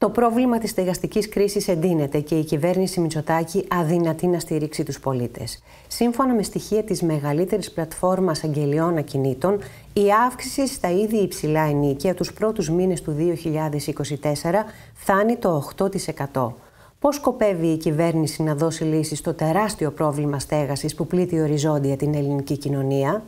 Το πρόβλημα της στεγαστικής κρίσης εντείνεται και η κυβέρνηση Μητσοτάκη αδυνατεί να στηρίξει τους πολίτες. Σύμφωνα με στοιχεία της μεγαλύτερης πλατφόρμας αγγελιών ακινήτων, η αύξηση στα ίδια υψηλά ενίκια τους πρώτους μήνες του 2024 φτάνει το 8%. Πώς σκοπεύει η κυβέρνηση να δώσει λύση στο τεράστιο πρόβλημα στέγασης που πλήττει οριζόντια την ελληνική κοινωνία?